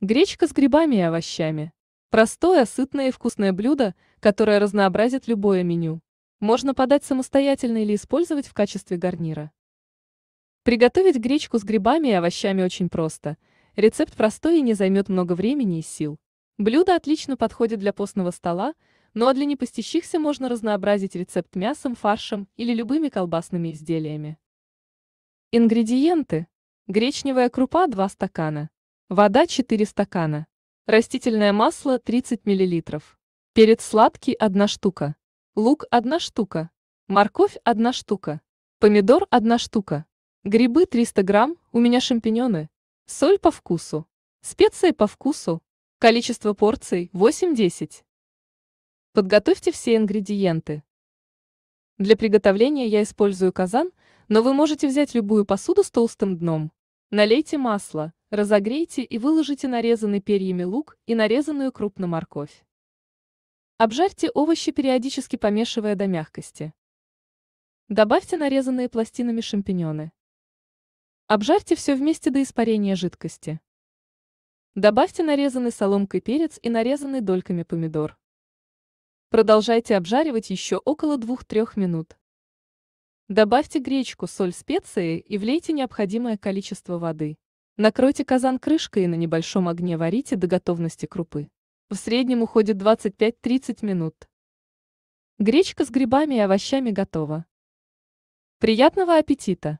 Гречка с грибами и овощами. Простое, сытное и вкусное блюдо, которое разнообразит любое меню. Можно подать самостоятельно или использовать в качестве гарнира. Приготовить гречку с грибами и овощами очень просто. Рецепт простой и не займет много времени и сил. Блюдо отлично подходит для постного стола, ну а для непостящихся можно разнообразить рецепт мясом, фаршем или любыми колбасными изделиями. Ингредиенты. Гречневая крупа 2 стакана. Вода 4 стакана. Растительное масло 30 мл. Перец сладкий 1 штука. Лук 1 штука. Морковь 1 штука. Помидор 1 штука. Грибы 300 грамм, у меня шампиньоны. Соль по вкусу. Специи по вкусу. Количество порций 8-10. Подготовьте все ингредиенты. Для приготовления я использую казан, но вы можете взять любую посуду с толстым дном. Налейте масло, Разогрейте и выложите нарезанный перьями лук и нарезанную крупно морковь. Обжарьте овощи, периодически помешивая до мягкости. Добавьте нарезанные пластинами шампиньоны. Обжарьте все вместе до испарения жидкости. Добавьте нарезанный соломкой перец и нарезанный дольками помидор. Продолжайте обжаривать еще около 2-3 минут. Добавьте гречку, соль, специи и влейте необходимое количество воды. Накройте казан крышкой и на небольшом огне варите до готовности крупы. В среднем уходит 25-30 минут. Гречка с грибами и овощами готова. Приятного аппетита!